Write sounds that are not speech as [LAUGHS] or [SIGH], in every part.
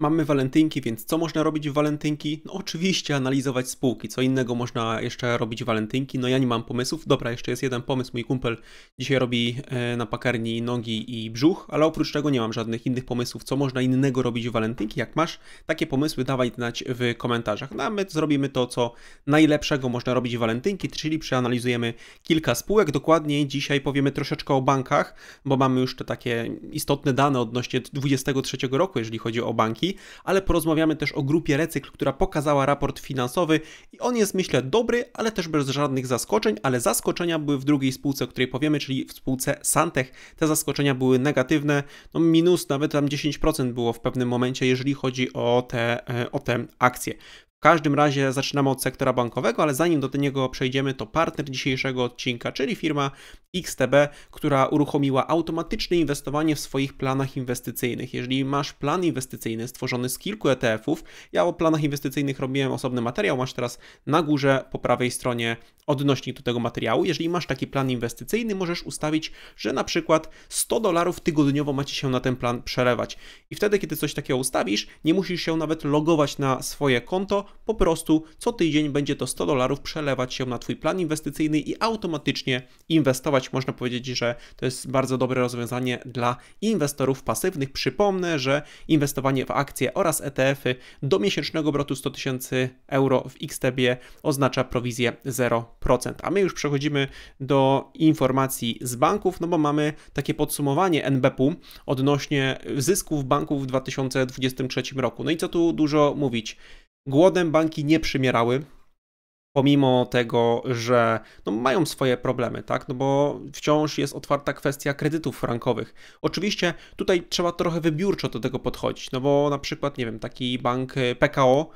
Mamy walentynki, więc co można robić w walentynki? No oczywiście analizować spółki, co innego można jeszcze robić w walentynki, no ja nie mam pomysłów. Dobra, jeszcze jest jeden pomysł, mój kumpel dzisiaj robi e, na pakarni nogi i brzuch, ale oprócz tego nie mam żadnych innych pomysłów, co można innego robić w walentynki. Jak masz takie pomysły, dawaj znać w komentarzach. No a my zrobimy to, co najlepszego można robić w walentynki, czyli przeanalizujemy kilka spółek. Dokładniej dzisiaj powiemy troszeczkę o bankach, bo mamy już te takie istotne dane odnośnie 23 roku, jeżeli chodzi o banki. Polski, ale porozmawiamy też o grupie Recykl, która pokazała raport finansowy i on jest myślę dobry, ale też bez żadnych zaskoczeń, ale zaskoczenia były w drugiej spółce, o której powiemy, czyli w spółce Santech. Te zaskoczenia były negatywne, no minus nawet tam 10% było w pewnym momencie, jeżeli chodzi o te, e, o te akcje. W każdym razie zaczynamy od sektora bankowego, ale zanim do niego przejdziemy, to partner dzisiejszego odcinka, czyli firma XTB, która uruchomiła automatyczne inwestowanie w swoich planach inwestycyjnych. Jeżeli masz plan inwestycyjny stworzony z kilku ETF-ów, ja o planach inwestycyjnych robiłem osobny materiał, masz teraz na górze po prawej stronie odnośnik do tego materiału. Jeżeli masz taki plan inwestycyjny, możesz ustawić, że na przykład 100 dolarów tygodniowo macie się na ten plan przelewać. I wtedy, kiedy coś takiego ustawisz, nie musisz się nawet logować na swoje konto, po prostu co tydzień będzie to 100 dolarów przelewać się na Twój plan inwestycyjny i automatycznie inwestować. Można powiedzieć, że to jest bardzo dobre rozwiązanie dla inwestorów pasywnych. Przypomnę, że inwestowanie w akcje oraz ETF-y do miesięcznego obrotu 100 tysięcy euro w XTB oznacza prowizję 0%. A my już przechodzimy do informacji z banków, no bo mamy takie podsumowanie NBP-u odnośnie zysków banków w 2023 roku. No i co tu dużo mówić? Głodem banki nie przymierały, pomimo tego, że no, mają swoje problemy, tak? No bo wciąż jest otwarta kwestia kredytów frankowych. Oczywiście tutaj trzeba trochę wybiórczo do tego podchodzić, no bo na przykład, nie wiem, taki bank y, PKO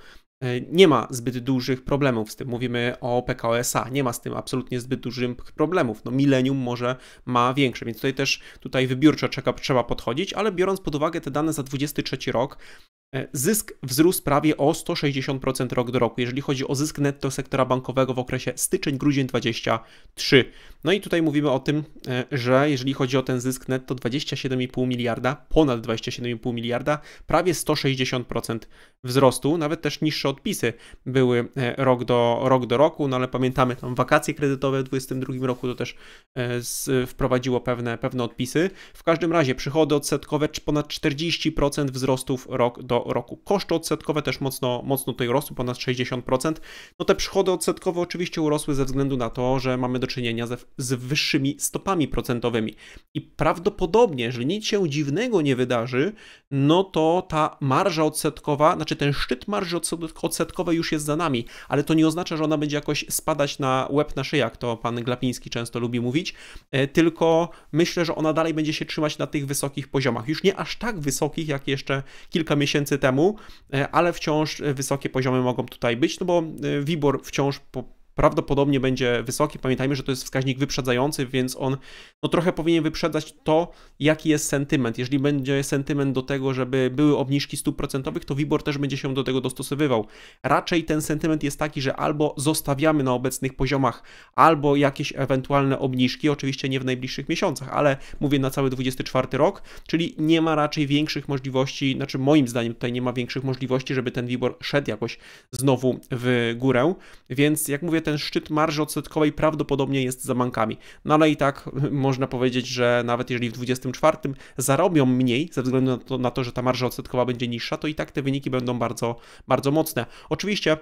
y, nie ma zbyt dużych problemów z tym. Mówimy o PKO SA, nie ma z tym absolutnie zbyt dużych problemów. No Millennium może ma większe, więc tutaj też tutaj wybiórczo trzeba podchodzić, ale biorąc pod uwagę te dane za 23 rok, E, zysk wzrósł prawie o 160% rok do roku, jeżeli chodzi o zysk netto sektora bankowego w okresie styczeń-grudzień 23. No i tutaj mówimy o tym, e, że jeżeli chodzi o ten zysk netto 27,5 miliarda, ponad 27,5 miliarda, prawie 160% wzrostu, nawet też niższe odpisy były e, rok do, rok do roku, no ale pamiętamy tam wakacje kredytowe w 2022 roku to też wprowadziło pewne, pewne odpisy. W każdym razie przychody odsetkowe ponad 40% wzrostów rok do roku. Koszty odsetkowe też mocno, mocno tutaj rosły, ponad 60%. No te przychody odsetkowe oczywiście urosły ze względu na to, że mamy do czynienia ze, z wyższymi stopami procentowymi. I prawdopodobnie, jeżeli nic się dziwnego nie wydarzy, no to ta marża odsetkowa, znaczy ten szczyt marży odsetkowej już jest za nami, ale to nie oznacza, że ona będzie jakoś spadać na łeb na szyję, jak to pan Glapiński często lubi mówić, e, tylko myślę, że ona dalej będzie się trzymać na tych wysokich poziomach. Już nie aż tak wysokich, jak jeszcze kilka miesięcy temu, e, ale wciąż e, wysokie poziomy mogą tutaj być, no bo e, WIBOR wciąż po prawdopodobnie będzie wysoki. Pamiętajmy, że to jest wskaźnik wyprzedzający, więc on no, trochę powinien wyprzedzać to, jaki jest sentyment. Jeżeli będzie sentyment do tego, żeby były obniżki stóp procentowych, to WIBOR też będzie się do tego dostosowywał. Raczej ten sentyment jest taki, że albo zostawiamy na obecnych poziomach, albo jakieś ewentualne obniżki, oczywiście nie w najbliższych miesiącach, ale mówię na cały 24 rok, czyli nie ma raczej większych możliwości, znaczy moim zdaniem tutaj nie ma większych możliwości, żeby ten WIBOR szedł jakoś znowu w górę, więc jak mówię, ten szczyt marży odsetkowej prawdopodobnie jest za bankami. No ale i tak [LAUGHS] można powiedzieć, że nawet jeżeli w 24 zarobią mniej ze względu na to, na to że ta marża odsetkowa będzie niższa, to i tak te wyniki będą bardzo, bardzo mocne. Oczywiście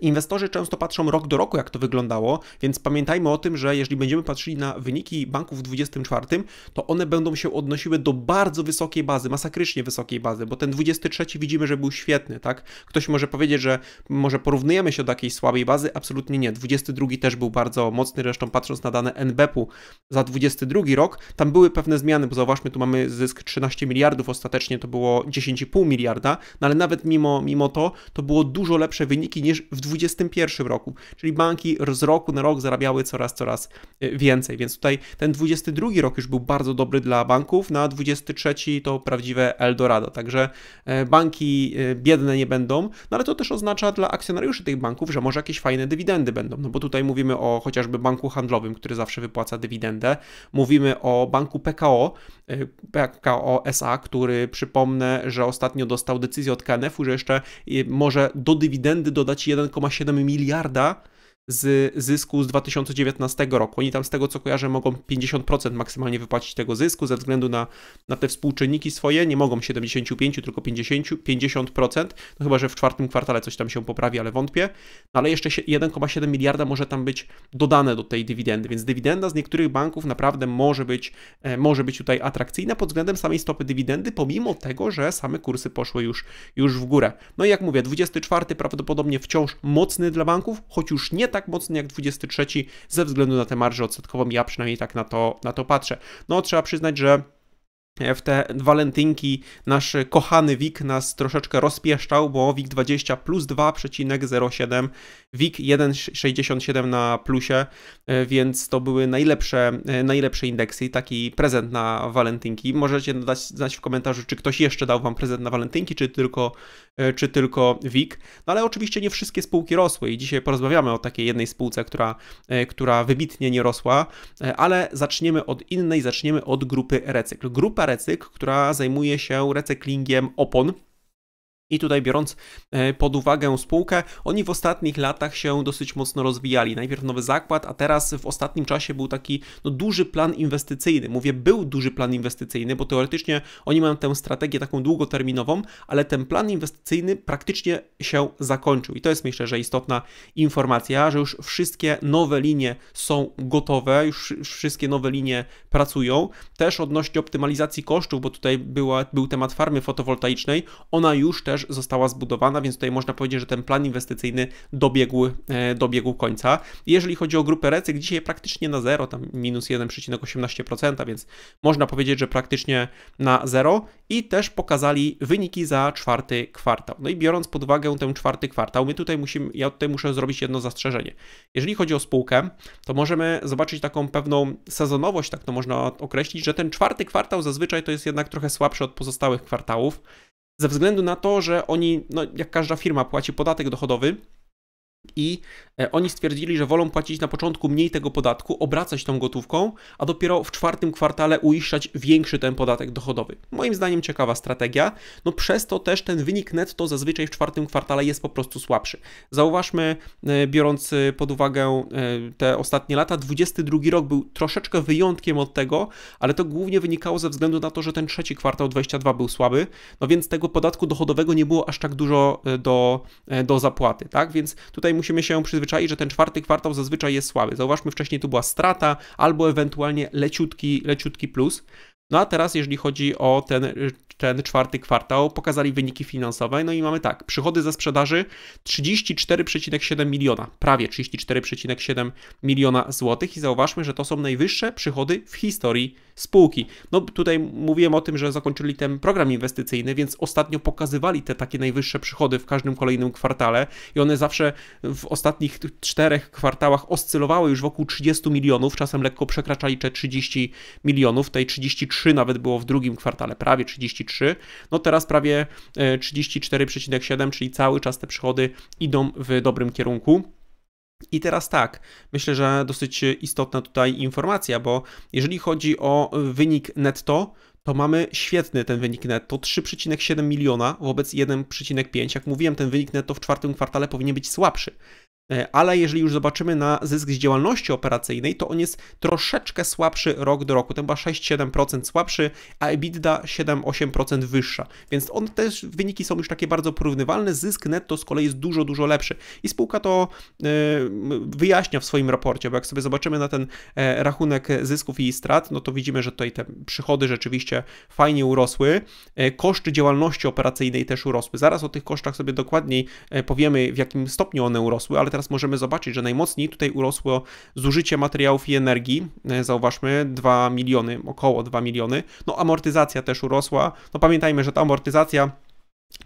Inwestorzy często patrzą rok do roku, jak to wyglądało, więc pamiętajmy o tym, że jeżeli będziemy patrzyli na wyniki banków w 2024, to one będą się odnosiły do bardzo wysokiej bazy, masakrycznie wysokiej bazy, bo ten 23 widzimy, że był świetny, tak? Ktoś może powiedzieć, że może porównujemy się do jakiejś słabej bazy, absolutnie nie. 22 też był bardzo mocny, zresztą patrząc na dane NBP-u e za 22 rok, tam były pewne zmiany, bo zauważmy, tu mamy zysk 13 miliardów, ostatecznie to było 10,5 miliarda, no ale nawet mimo, mimo to, to było dużo lepsze wyniki niż w 2021 roku, czyli banki z roku na rok zarabiały coraz, coraz y, więcej, więc tutaj ten 22 rok już był bardzo dobry dla banków, na 23 to prawdziwe Eldorado, także e, banki e, biedne nie będą, no ale to też oznacza dla akcjonariuszy tych banków, że może jakieś fajne dywidendy będą, no bo tutaj mówimy o chociażby banku handlowym, który zawsze wypłaca dywidendę, mówimy o banku PKO, e, PKO SA, który przypomnę, że ostatnio dostał decyzję od KNF-u, że jeszcze może do dywidendy dodać 1 1,7 miliarda z zysku z 2019 roku. Oni tam z tego co kojarzę mogą 50% maksymalnie wypłacić tego zysku ze względu na, na te współczynniki swoje, nie mogą 75, tylko 50, 50%, no chyba, że w czwartym kwartale coś tam się poprawi, ale wątpię, no ale jeszcze 1,7 miliarda może tam być dodane do tej dywidendy, więc dywidenda z niektórych banków naprawdę może być, e, może być tutaj atrakcyjna pod względem samej stopy dywidendy, pomimo tego, że same kursy poszły już, już w górę. No i jak mówię, 24 prawdopodobnie wciąż mocny dla banków, choć już nie tak mocny jak 23 ze względu na tę marżę odsetkową. Ja przynajmniej tak na to, na to patrzę. No trzeba przyznać, że w te walentynki nasz kochany WIK nas troszeczkę rozpieszczał, bo WIK 20 plus 2,07, WIK 1,67 na plusie, e, więc to były najlepsze, e, najlepsze indeksy i taki prezent na walentynki. Możecie dać znać w komentarzu, czy ktoś jeszcze dał Wam prezent na walentynki, czy tylko, e, czy tylko WIK. No ale oczywiście nie wszystkie spółki rosły i dzisiaj porozmawiamy o takiej jednej spółce, która, która wybitnie nie rosła, ale zaczniemy od innej, zaczniemy od grupy Recykl. Grupa Ekipa Recyk, która zajmuje się recyklingiem opon i tutaj biorąc e, pod uwagę spółkę, oni w ostatnich latach się dosyć mocno rozwijali. Najpierw nowy zakład, a teraz w ostatnim czasie był taki no, duży plan inwestycyjny. Mówię, był duży plan inwestycyjny, bo teoretycznie oni mają tę strategię taką długoterminową, ale ten plan inwestycyjny praktycznie się zakończył. I to jest myślę, że istotna informacja, że już wszystkie nowe linie są gotowe, już wszystkie nowe linie pracują. Też odnośnie optymalizacji kosztów, bo tutaj była, był temat farmy fotowoltaicznej, ona już też też została zbudowana, więc tutaj można powiedzieć, że ten plan inwestycyjny dobiegł, e, dobiegł końca. Jeżeli chodzi o grupę Recyk, dzisiaj praktycznie na zero, tam minus 1,18%, więc można powiedzieć, że praktycznie na zero i też pokazali wyniki za czwarty kwartał. No i biorąc pod uwagę ten czwarty kwartał, my tutaj musimy, ja tutaj muszę zrobić jedno zastrzeżenie. Jeżeli chodzi o spółkę, to możemy zobaczyć taką pewną sezonowość, tak to można określić, że ten czwarty kwartał zazwyczaj to jest jednak trochę słabszy od pozostałych kwartałów ze względu na to, że oni, no, jak każda firma, płaci podatek dochodowy, i e, oni stwierdzili, że wolą płacić na początku mniej tego podatku, obracać tą gotówką, a dopiero w czwartym kwartale uiszczać większy ten podatek dochodowy. Moim zdaniem ciekawa strategia, no przez to też ten wynik netto zazwyczaj w czwartym kwartale jest po prostu słabszy. Zauważmy, e, biorąc e, pod uwagę te ostatnie lata, 22 rok był troszeczkę wyjątkiem od tego, ale to głównie wynikało ze względu na to, że ten trzeci kwartał 22 był słaby, no więc tego podatku dochodowego nie było aż tak dużo do, do zapłaty, tak? Więc tutaj tutaj musimy się przyzwyczaić, że ten czwarty kwartał zazwyczaj jest słaby. Zauważmy, wcześniej tu była strata albo ewentualnie leciutki, leciutki plus. No a teraz, jeżeli chodzi o ten, ten czwarty kwartał, pokazali wyniki finansowe. No i mamy tak, przychody ze sprzedaży 34,7 miliona, prawie 34,7 miliona złotych. I zauważmy, że to są najwyższe przychody w historii spółki. No tutaj mówiłem o tym, że zakończyli ten program inwestycyjny, więc ostatnio pokazywali te takie najwyższe przychody w każdym kolejnym kwartale i one zawsze w ostatnich czterech kwartałach oscylowały już wokół 30 milionów, czasem lekko przekraczali te 30 milionów, tej 33 nawet było w drugim kwartale, prawie 33, no teraz prawie 34,7, e, czyli cały czas te przychody idą w dobrym kierunku. I teraz tak, myślę, że dosyć istotna tutaj informacja, bo jeżeli chodzi o wynik netto, to mamy świetny ten wynik netto, 3,7 miliona wobec 1,5. Jak mówiłem, ten wynik netto w czwartym kwartale powinien być słabszy. E, ale jeżeli już zobaczymy na zysk z działalności operacyjnej, to on jest troszeczkę słabszy rok do roku, ten chyba 6-7% słabszy, a EBITDA 7-8% wyższa, więc on też, wyniki są już takie bardzo porównywalne, zysk netto z kolei jest dużo, dużo lepszy i spółka to e, wyjaśnia w swoim raporcie, bo jak sobie zobaczymy na ten e, rachunek zysków i strat, no to widzimy, że tutaj te przychody rzeczywiście fajnie urosły, koszty działalności operacyjnej też urosły, zaraz o tych kosztach sobie dokładniej powiemy, w jakim stopniu one urosły, ale teraz teraz możemy zobaczyć, że najmocniej tutaj urosło zużycie materiałów i energii, e, zauważmy 2 miliony, około 2 miliony, no amortyzacja też urosła, no pamiętajmy, że ta amortyzacja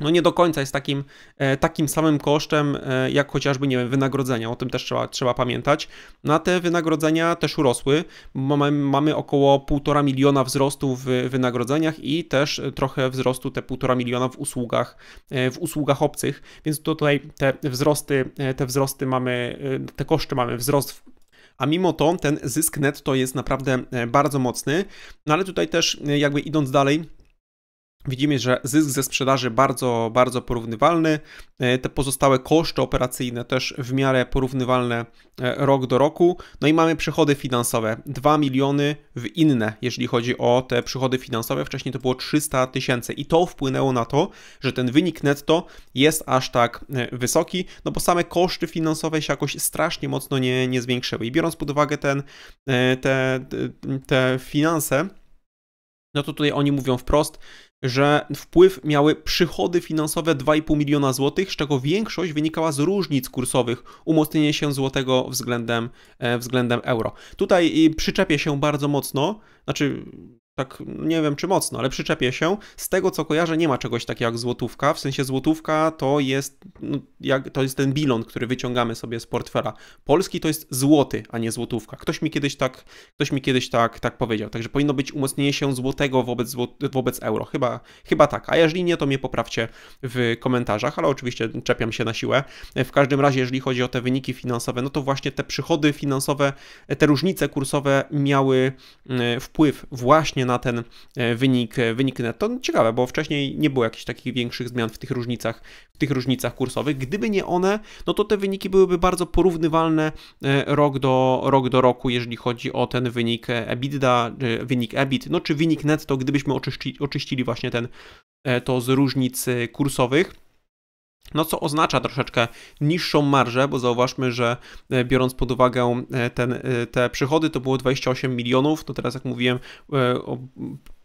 no nie do końca jest takim, e, takim samym kosztem, e, jak chociażby, nie wiem, wynagrodzenia. O tym też trzeba, trzeba pamiętać. Na no te wynagrodzenia też urosły. Mamy, mamy około 1,5 miliona wzrostu w wynagrodzeniach i też e, trochę wzrostu te 1,5 miliona w usługach, w usługach obcych. Więc tutaj te wzrosty, te wzrosty mamy, te koszty mamy wzrost a mimo to ten zysk netto jest naprawdę bardzo mocny. No ale tutaj też jakby idąc dalej, Widzimy, że zysk ze sprzedaży bardzo, bardzo porównywalny. E, te pozostałe koszty operacyjne też w miarę porównywalne e, rok do roku. No i mamy przychody finansowe 2 miliony w inne, jeżeli chodzi o te przychody finansowe. Wcześniej to było 300 tysięcy i to wpłynęło na to, że ten wynik netto jest aż tak e, wysoki, no bo same koszty finansowe się jakoś strasznie mocno nie, nie zwiększyły. I biorąc pod uwagę ten, te, te, te finanse, no to tutaj oni mówią wprost, że wpływ miały przychody finansowe 2,5 miliona złotych, z czego większość wynikała z różnic kursowych, umocnienie się złotego względem, e, względem euro. Tutaj przyczepię się bardzo mocno, znaczy tak nie wiem czy mocno, ale przyczepię się. Z tego co kojarzę, nie ma czegoś takiego jak złotówka. W sensie złotówka to jest, no, jak, to jest ten bilon, który wyciągamy sobie z portfela. Polski to jest złoty, a nie złotówka. Ktoś mi kiedyś tak, ktoś mi kiedyś tak, tak powiedział. Także powinno być umocnienie się złotego wobec, wobec euro. Chyba, chyba tak. A jeżeli nie, to mnie poprawcie w komentarzach, ale oczywiście czepiam się na siłę. W każdym razie, jeżeli chodzi o te wyniki finansowe, no to właśnie te przychody finansowe, te różnice kursowe miały mm, wpływ właśnie na ten e, wynik, e, wynik netto. No, ciekawe, bo wcześniej nie było jakichś takich większych zmian w tych różnicach, w tych różnicach kursowych. Gdyby nie one, no to te wyniki byłyby bardzo porównywalne e, rok do, rok do roku, jeżeli chodzi o ten wynik EBITDA, wynik EBIT, no czy wynik netto, gdybyśmy oczyści, oczyścili właśnie ten, to z różnic kursowych. No co oznacza troszeczkę niższą marżę, bo zauważmy, że e, biorąc pod uwagę e, ten, e, te przychody to było 28 milionów, no teraz jak mówiłem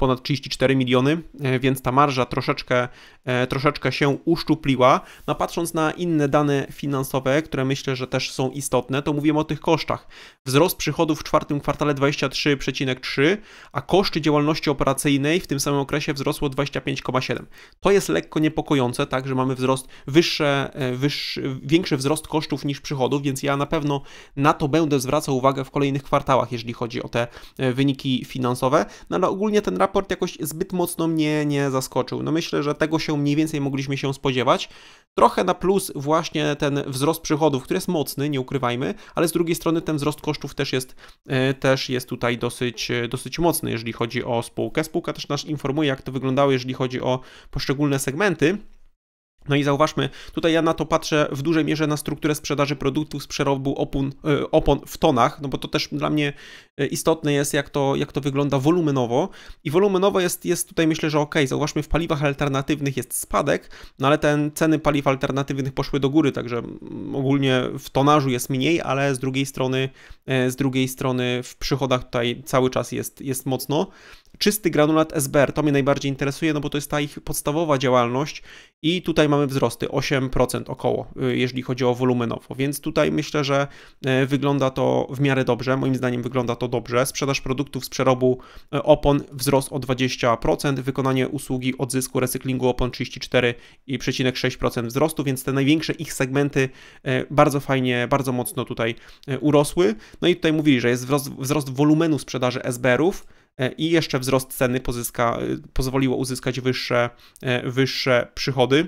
ponad 34 miliony, e, więc ta marża troszeczkę, e, troszeczkę się uszczupliła. No patrząc na inne dane finansowe, które myślę, że też są istotne, to mówimy o tych kosztach. Wzrost przychodów w czwartym kwartale 23,3, a koszty działalności operacyjnej w tym samym okresie wzrosło 25,7. To jest lekko niepokojące, tak, że mamy wzrost wyższe, e, wyższy, większy wzrost kosztów niż przychodów, więc ja na pewno na to będę zwracał uwagę w kolejnych kwartałach, jeżeli chodzi o te wyniki finansowe. No ale ogólnie ten raport raport jakoś zbyt mocno mnie nie zaskoczył. No myślę, że tego się mniej więcej mogliśmy się spodziewać. Trochę na plus właśnie ten wzrost przychodów, który jest mocny, nie ukrywajmy, ale z drugiej strony ten wzrost kosztów też jest, e, też jest tutaj dosyć, e, dosyć mocny, jeżeli chodzi o spółkę. Spółka też nas informuje, jak to wyglądało, jeżeli chodzi o poszczególne segmenty. No i zauważmy, tutaj ja na to patrzę w dużej mierze na strukturę sprzedaży produktów z przerobu opon, e, opon w tonach, no bo to też dla mnie e, istotne jest, jak to, jak to wygląda wolumenowo. I wolumenowo jest, jest tutaj myślę, że ok, zauważmy, w paliwach alternatywnych jest spadek, no ale ten ceny paliw alternatywnych poszły do góry, także ogólnie w tonażu jest mniej, ale z drugiej strony, e, z drugiej strony w przychodach tutaj cały czas jest, jest mocno czysty granulat SBR, to mnie najbardziej interesuje, no bo to jest ta ich podstawowa działalność i tutaj mamy wzrosty 8% około, y, jeżeli chodzi o wolumenowo, więc tutaj myślę, że y, wygląda to w miarę dobrze, moim zdaniem wygląda to dobrze. Sprzedaż produktów z przerobu y, opon wzrost o 20%, wykonanie usługi odzysku recyklingu opon 34,6% wzrostu, więc te największe ich segmenty bardzo fajnie, bardzo mocno tutaj urosły. No i tutaj mówili, że jest wzrost, wzrost wolumenu sprzedaży SBR-ów, E, i jeszcze wzrost ceny pozyska, e, pozwoliło uzyskać wyższe, e, wyższe przychody.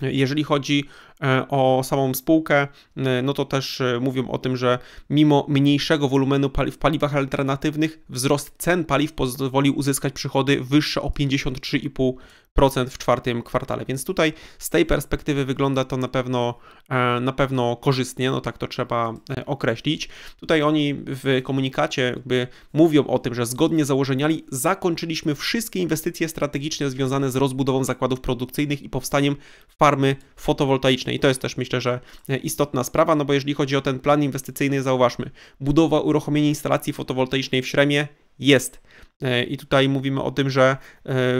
Jeżeli chodzi E, o samą spółkę, e, no to też e, mówią o tym, że mimo mniejszego wolumenu pali w paliwach alternatywnych, wzrost cen paliw pozwolił uzyskać przychody wyższe o 53,5% w czwartym kwartale. Więc tutaj z tej perspektywy wygląda to na pewno, na pewno korzystnie, no tak to trzeba określić. Tutaj oni w komunikacie jakby mówią o tym, że zgodnie z założeniami zakończyliśmy wszystkie inwestycje strategiczne związane z rozbudową zakładów produkcyjnych i powstaniem farmy fotowoltaicznej publiczne. I to jest też myślę, że e, istotna sprawa, no bo jeżeli chodzi o ten plan inwestycyjny, zauważmy, budowa uruchomienia instalacji fotowoltaicznej w Śremie jest. E, I tutaj mówimy o tym, że e,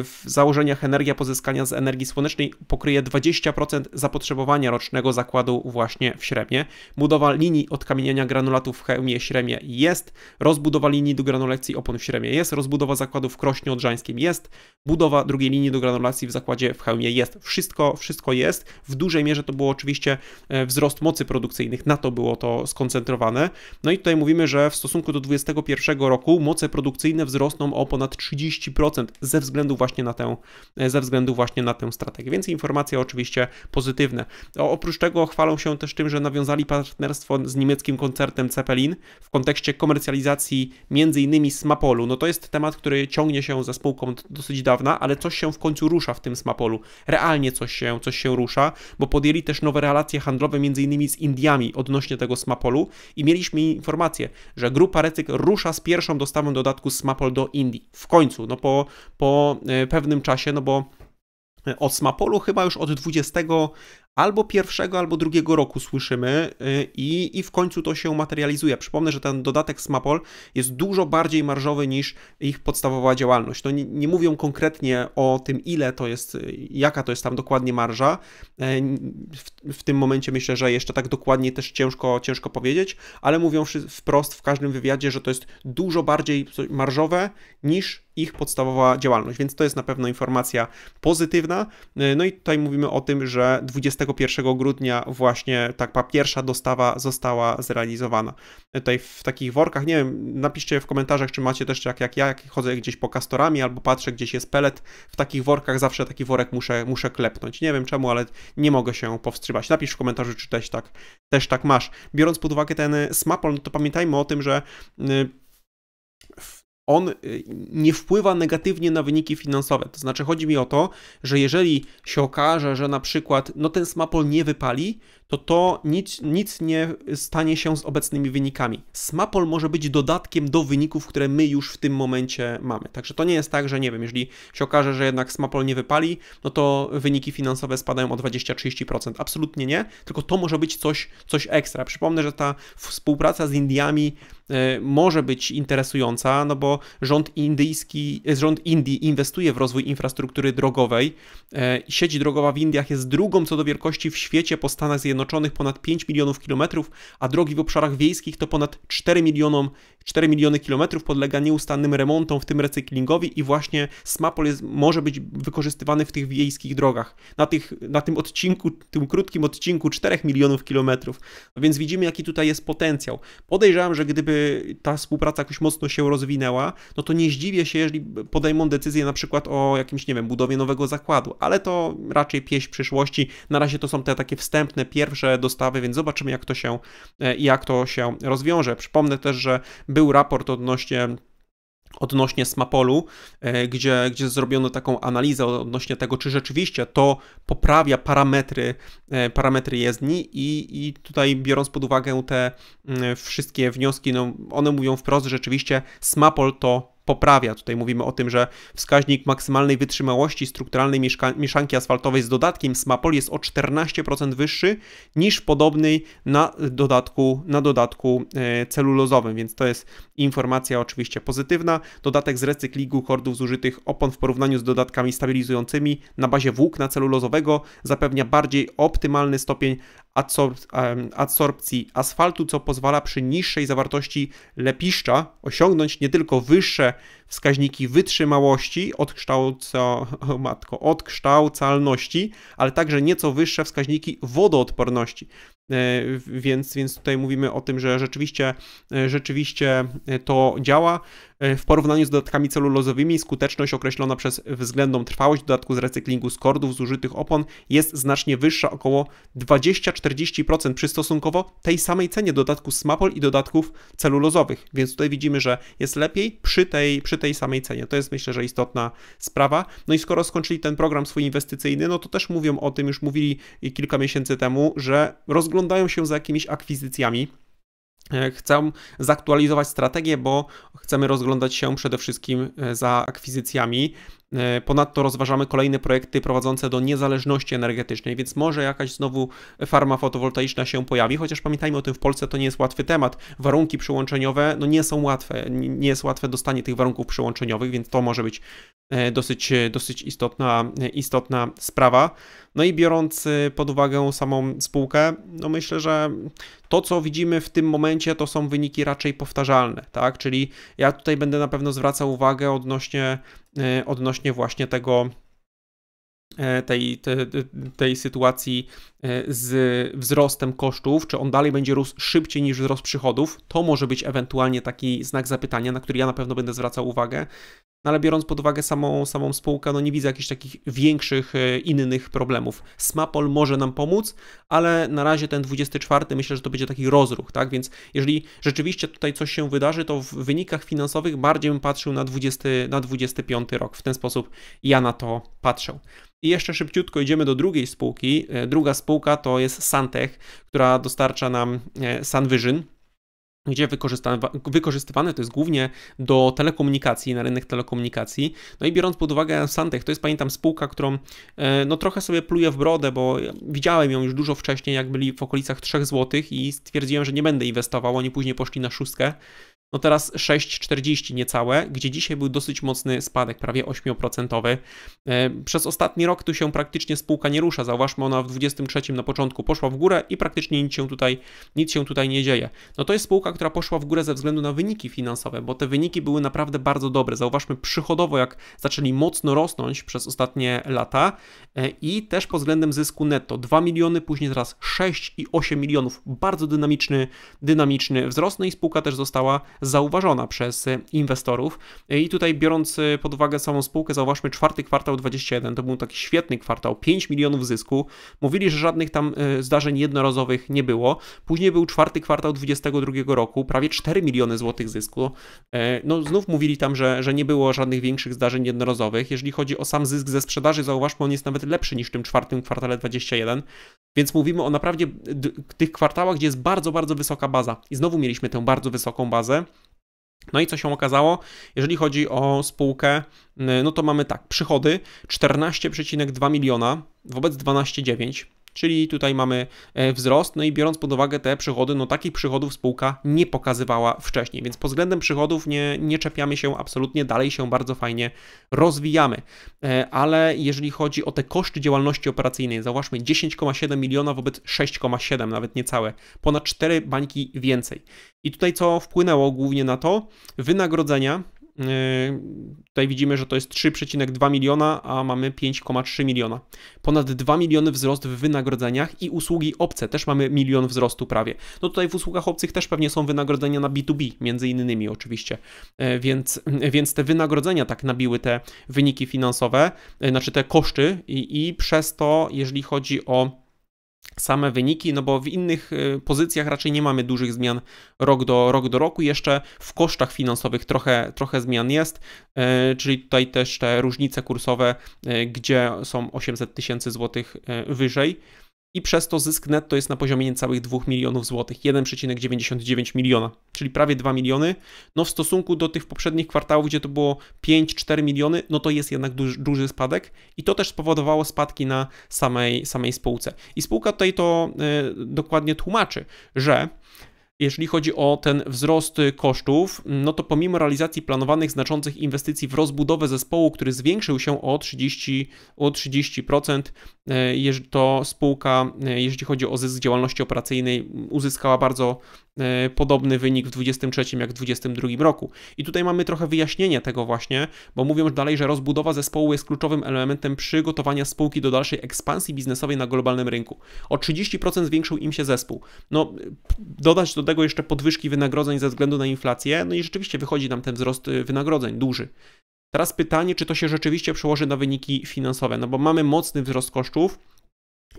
w założeniach energia pozyskania z energii słonecznej pokryje 20% zapotrzebowania rocznego zakładu właśnie w Śremie. Budowa linii odkamieniania granulatów w hełmie Śremie jest, rozbudowa linii do granulacji opon w Śremie jest, rozbudowa zakładu w Krośnie Odrzańskim jest, budowa drugiej linii do granulacji w zakładzie w Chełmie jest. Wszystko, wszystko jest. W dużej mierze to było oczywiście e, wzrost mocy produkcyjnych, na to było to skoncentrowane. No i tutaj mówimy, że w stosunku do 2021 roku moce produkcyjne wzrosną o ponad 30% ze względu właśnie na tę, e, ze względu właśnie na tę strategię. Więc informacje oczywiście pozytywne. O, oprócz tego chwalą się też tym, że nawiązali partnerstwo z niemieckim koncertem Zeppelin w kontekście komercjalizacji m.in. Smapolu. No to jest temat, który ciągnie się za spółką dosyć dawna, ale coś się w końcu rusza w tym Smapolu. Realnie coś się, coś się rusza, bo podjęli też nowe relacje handlowe m.in. z Indiami odnośnie tego Smapolu i mieliśmy informację, że grupa Recyk rusza z pierwszą dostawą dodatku Smapol do Indii. W końcu, no po, po e, pewnym czasie, no bo e, od Smapolu chyba już od 20 albo pierwszego, albo drugiego roku słyszymy y, i, i w końcu to się materializuje. Przypomnę, że ten dodatek Smapol jest dużo bardziej marżowy niż ich podstawowa działalność. To nie, nie mówią konkretnie o tym, ile to jest, y, jaka to jest tam dokładnie marża. E, w, w, tym momencie myślę, że jeszcze tak dokładnie też ciężko, ciężko powiedzieć, ale mówią wprost w każdym wywiadzie, że to jest dużo bardziej marżowe niż ich podstawowa działalność, więc to jest na pewno informacja pozytywna. E, no i tutaj mówimy o tym, że 20 31 grudnia właśnie taka pierwsza dostawa została zrealizowana. Tutaj w takich workach, nie wiem, napiszcie w komentarzach, czy macie też jak, jak ja, jak chodzę gdzieś po kastorami albo patrzę, gdzieś jest pelet, w takich workach zawsze taki worek muszę, muszę klepnąć. Nie wiem czemu, ale nie mogę się powstrzymać. Napisz w komentarzu, czy też tak, też tak masz. Biorąc pod uwagę ten Smapol, no to pamiętajmy o tym, że y, w on y, nie wpływa negatywnie na wyniki finansowe. To znaczy, chodzi mi o to, że jeżeli się okaże, że na przykład no, ten Smapol nie wypali, to to nic, nic nie stanie się z obecnymi wynikami. Smapol może być dodatkiem do wyników, które my już w tym momencie mamy. Także to nie jest tak, że nie wiem, jeżeli się okaże, że jednak Smapol nie wypali, no to wyniki finansowe spadają o 20-30%. Absolutnie nie, tylko to może być coś, coś ekstra. Przypomnę, że ta współpraca z Indiami e, może być interesująca, no bo rząd indyjski, rząd Indii inwestuje w rozwój infrastruktury drogowej. E, sieć drogowa w Indiach jest drugą co do wielkości w świecie po Stanach Zjednoczonych Zjednoczonych ponad 5 milionów kilometrów, a drogi w obszarach wiejskich to ponad 4, milionom, 4 miliony kilometrów podlega nieustannym remontom, w tym recyklingowi i właśnie Smapol jest, może być wykorzystywany w tych wiejskich drogach. Na, tych, na tym odcinku, tym krótkim odcinku 4 milionów kilometrów. No więc widzimy, jaki tutaj jest potencjał. Podejrzewam, że gdyby ta współpraca jakoś mocno się rozwinęła, no to nie zdziwię się, jeżeli podejmą decyzję na przykład o jakimś, nie wiem, budowie nowego zakładu, ale to raczej pieśń przyszłości. Na razie to są te takie wstępne, pierwsze pierwsze dostawy, więc zobaczymy, jak to się, e, jak to się rozwiąże. Przypomnę też, że był raport odnośnie odnośnie Smapolu, e, gdzie, gdzie zrobiono taką analizę odnośnie tego, czy rzeczywiście to poprawia parametry, e, parametry jezdni i, i tutaj biorąc pod uwagę te mm, wszystkie wnioski, no one mówią wprost, że rzeczywiście Smapol to poprawia. Tutaj mówimy o tym, że wskaźnik maksymalnej wytrzymałości strukturalnej mieszanki asfaltowej z dodatkiem Smapol jest o 14% wyższy niż podobnej na dodatku, na dodatku e, celulozowym, więc to jest informacja oczywiście pozytywna. Dodatek z recyklingu kordów zużytych opon w porównaniu z dodatkami stabilizującymi na bazie włókna celulozowego zapewnia bardziej optymalny stopień adsorpcji asfaltu, co pozwala przy niższej zawartości lepiszcza osiągnąć nie tylko wyższe wskaźniki wytrzymałości, odkształca, [LAUGHS] o matko, odkształcalności, ale także nieco wyższe wskaźniki wodoodporności. E, więc, więc tutaj mówimy o tym, że rzeczywiście, e, rzeczywiście e, to działa. W porównaniu z dodatkami celulozowymi skuteczność określona przez względną trwałość dodatku z recyklingu z kordów zużytych opon jest znacznie wyższa, około 20-40% przy stosunkowo tej samej cenie dodatku Smapol i dodatków celulozowych. Więc tutaj widzimy, że jest lepiej przy tej przy przy tej samej cenie. To jest myślę, że istotna sprawa. No i skoro skończyli ten program swój inwestycyjny, no to też mówią o tym, już mówili kilka miesięcy temu, że rozglądają się za jakimiś akwizycjami. E, Chcę zaktualizować strategię, bo chcemy rozglądać się przede wszystkim e, za akwizycjami. E, ponadto rozważamy kolejne projekty prowadzące do niezależności energetycznej, więc może jakaś znowu farma fotowoltaiczna się pojawi, chociaż pamiętajmy o tym, w Polsce to nie jest łatwy temat. Warunki przyłączeniowe no nie są łatwe, nie jest łatwe dostanie tych warunków przyłączeniowych, więc to może być e, dosyć, e, dosyć istotna, istotna sprawa. No i biorąc pod uwagę samą spółkę, no myślę, że to, co widzimy w tym momencie, to są wyniki raczej powtarzalne, tak? Czyli ja tutaj będę na pewno zwracał uwagę odnośnie E, odnośnie właśnie tego e, tej, tej, tej sytuacji e, z wzrostem kosztów, czy on dalej będzie rósł szybciej niż wzrost przychodów, to może być ewentualnie taki znak zapytania, na który ja na pewno będę zwracał uwagę. No ale biorąc pod uwagę samą, samą spółkę, no nie widzę jakichś takich większych e, innych problemów. Smapol może nam pomóc, ale na razie ten 24 myślę, że to będzie taki rozruch, tak? Więc jeżeli rzeczywiście tutaj coś się wydarzy, to w wynikach finansowych bardziej bym patrzył na, 20, na 25 rok. W ten sposób ja na to patrzę. I jeszcze szybciutko idziemy do drugiej spółki. E, druga spółka to jest Santech, która dostarcza nam e, Sunvision gdzie wykorzystywane to jest głównie do telekomunikacji, na rynek telekomunikacji. No i biorąc pod uwagę Santech, to jest pamiętam spółka, którą e, no trochę sobie pluję w brodę, bo widziałem ją już dużo wcześniej, jak byli w okolicach 3 zł i stwierdziłem, że nie będę inwestował, oni później poszli na szóstkę. No teraz 6,40 niecałe, gdzie dzisiaj był dosyć mocny spadek, prawie 8%. E, przez ostatni rok tu się praktycznie spółka nie rusza. Zauważmy, ona w 23 na początku poszła w górę i praktycznie nic się tutaj, nic się tutaj nie dzieje. No to jest spółka, która poszła w górę ze względu na wyniki finansowe, bo te wyniki były naprawdę bardzo dobre. Zauważmy przychodowo, jak zaczęli mocno rosnąć przez ostatnie lata e, i też pod względem zysku netto 2 miliony, później teraz 6 i 8 milionów. Bardzo dynamiczny, dynamiczny wzrost, no i spółka też została zauważona przez y, inwestorów. Y, I tutaj biorąc y, pod uwagę samą spółkę, zauważmy czwarty kwartał 21, to był taki świetny kwartał, 5 milionów zysku. Mówili, że żadnych tam zdarzeń jednorazowych nie było. Później był czwarty kwartał 22 roku, prawie 4 miliony złotych zysku. No znów mówili tam, że, że nie było żadnych większych zdarzeń jednorazowych. Jeżeli chodzi o sam zysk ze sprzedaży, zauważmy, on jest nawet lepszy niż w tym czwartym kwartale 21. Więc mówimy o naprawdę tych kwartałach, gdzie jest bardzo, bardzo wysoka baza. I znowu mieliśmy tę bardzo wysoką bazę. No i co się okazało? Jeżeli chodzi o spółkę, y, no to mamy tak, przychody 14,2 miliona wobec 12,9 czyli tutaj mamy e, wzrost, no i biorąc pod uwagę te przychody, no takich przychodów spółka nie pokazywała wcześniej, więc pod względem przychodów nie, nie czepiamy się absolutnie, dalej się bardzo fajnie rozwijamy, e, ale jeżeli chodzi o te koszty działalności operacyjnej, zauważmy 10,7 miliona wobec 6,7, nawet niecałe, ponad 4 bańki więcej. I tutaj co wpłynęło głównie na to? Wynagrodzenia, Yy, tutaj widzimy, że to jest 3,2 miliona, a mamy 5,3 miliona. Ponad 2 miliony wzrost w wynagrodzeniach i usługi obce też mamy milion wzrostu prawie. No tutaj w usługach obcych też pewnie są wynagrodzenia na B2B, między innymi oczywiście. Yy, więc, yy, więc te wynagrodzenia tak nabiły te wyniki finansowe, znaczy te koszty i, i przez to, jeżeli chodzi o same wyniki, no bo w innych y, pozycjach raczej nie mamy dużych zmian rok do, rok do roku. Jeszcze w kosztach finansowych trochę, trochę zmian jest, y, czyli tutaj też te różnice kursowe, y, gdzie są 800 tysięcy złotych wyżej i przez to zysk netto jest na poziomie niecałych 2 milionów złotych, 1,99 miliona, czyli prawie 2 miliony. No w stosunku do tych poprzednich kwartałów, gdzie to było 5-4 miliony, no to jest jednak duży, duży, spadek i to też spowodowało spadki na samej, samej spółce. I spółka tutaj to y, dokładnie tłumaczy, że jeżeli chodzi o ten wzrost y, kosztów, no to pomimo realizacji planowanych znaczących inwestycji w rozbudowę zespołu, który zwiększył się o 30%, o 30% e, to spółka, e, jeśli chodzi o zysk działalności operacyjnej, uzyskała bardzo E, podobny wynik w 23 jak w 22 roku. I tutaj mamy trochę wyjaśnienie tego właśnie, bo mówią już dalej, że rozbudowa zespołu jest kluczowym elementem przygotowania spółki do dalszej ekspansji biznesowej na globalnym rynku. O 30% zwiększył im się zespół. No, dodać do tego jeszcze podwyżki wynagrodzeń ze względu na inflację, no i rzeczywiście wychodzi nam ten wzrost e, wynagrodzeń duży. Teraz pytanie, czy to się rzeczywiście przełoży na wyniki finansowe, no bo mamy mocny wzrost kosztów,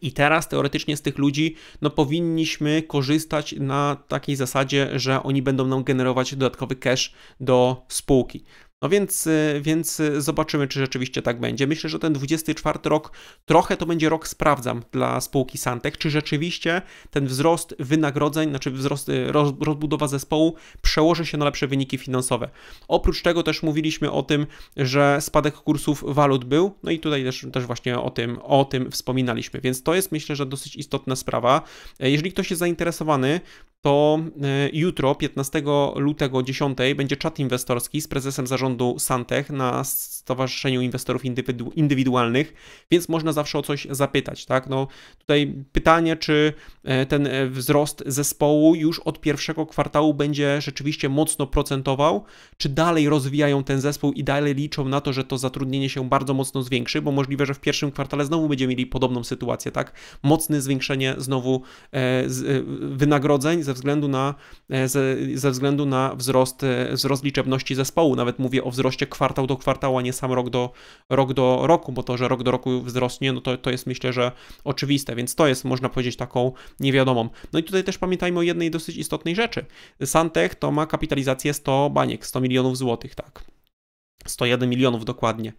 i teraz teoretycznie z tych ludzi no, powinniśmy korzystać na takiej zasadzie, że oni będą nam generować dodatkowy cash do spółki. No więc, y, więc y, zobaczymy, czy rzeczywiście tak będzie. Myślę, że ten 24 rok trochę to będzie rok sprawdzam dla spółki Santek, czy rzeczywiście ten wzrost wynagrodzeń, znaczy wzrost, y, rozbudowa zespołu przełoży się na lepsze wyniki finansowe. Oprócz tego też mówiliśmy o tym, że spadek kursów walut był, no i tutaj też, też właśnie o tym, o tym wspominaliśmy, więc to jest myślę, że dosyć istotna sprawa. E, jeżeli ktoś jest zainteresowany, to e, jutro, 15 lutego 10, będzie czat inwestorski z prezesem zarządu Santech na Stowarzyszeniu Inwestorów Indywidu Indywidualnych, więc można zawsze o coś zapytać, tak? No tutaj pytanie, czy e, ten e, wzrost zespołu już od pierwszego kwartału będzie rzeczywiście mocno procentował, czy dalej rozwijają ten zespół i dalej liczą na to, że to zatrudnienie się bardzo mocno zwiększy, bo możliwe, że w pierwszym kwartale znowu będziemy mieli podobną sytuację, tak? Mocne zwiększenie znowu wynagrodzeń ze względu na, e, ze, ze względu na wzrost, e, wzrost liczebności zespołu. Nawet mówię o wzroście kwartał do kwartału, a nie sam rok do, rok do roku, bo to, że rok do roku wzrośnie, no to, to jest myślę, że oczywiste, więc to jest, można powiedzieć, taką niewiadomą. No i tutaj też pamiętajmy o jednej dosyć istotnej rzeczy. Santech to ma kapitalizację 100 baniek, 100 milionów złotych, tak. 101 milionów dokładnie.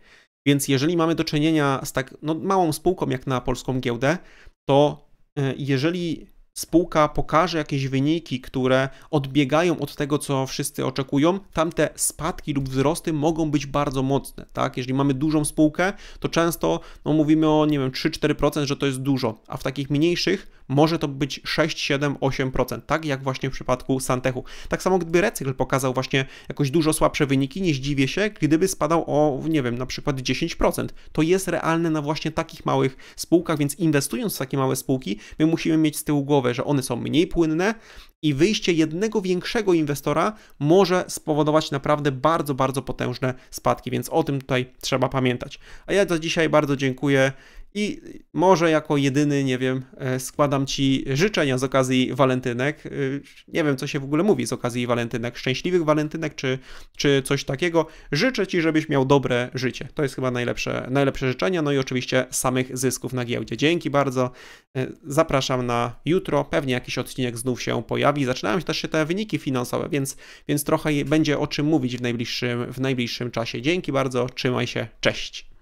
Więc jeżeli mamy do czynienia z tak no, małą spółką jak na polską giełdę, to e, jeżeli spółka pokaże jakieś wyniki, które odbiegają od tego, co wszyscy oczekują, tamte spadki lub wzrosty mogą być bardzo mocne, tak? Jeżeli mamy dużą spółkę, to często no, mówimy o, nie wiem, 3-4%, że to jest dużo, a w takich mniejszych może to być 6, 7, 8%, tak jak właśnie w przypadku Santechu. Tak samo gdyby recykl pokazał właśnie jakoś dużo słabsze wyniki, nie zdziwię się, gdyby spadał o, nie wiem, na przykład 10%. To jest realne na właśnie takich małych spółkach, więc inwestując w takie małe spółki, my musimy mieć z tyłu głowę, że one są mniej płynne i wyjście jednego większego inwestora może spowodować naprawdę bardzo, bardzo potężne spadki, więc o tym tutaj trzeba pamiętać. A ja za dzisiaj bardzo dziękuję i może jako jedyny, nie wiem, e, składam Ci życzenia z okazji walentynek. E, nie wiem, co się w ogóle mówi z okazji walentynek. Szczęśliwych walentynek czy, czy coś takiego. Życzę Ci, żebyś miał dobre życie. To jest chyba najlepsze, najlepsze życzenia. No i oczywiście samych zysków na giełdzie. Dzięki bardzo. E, zapraszam na jutro. Pewnie jakiś odcinek znów się pojawi. Zaczynają się też się te wyniki finansowe, więc, więc trochę będzie o czym mówić w najbliższym, w najbliższym czasie. Dzięki bardzo. Trzymaj się. Cześć.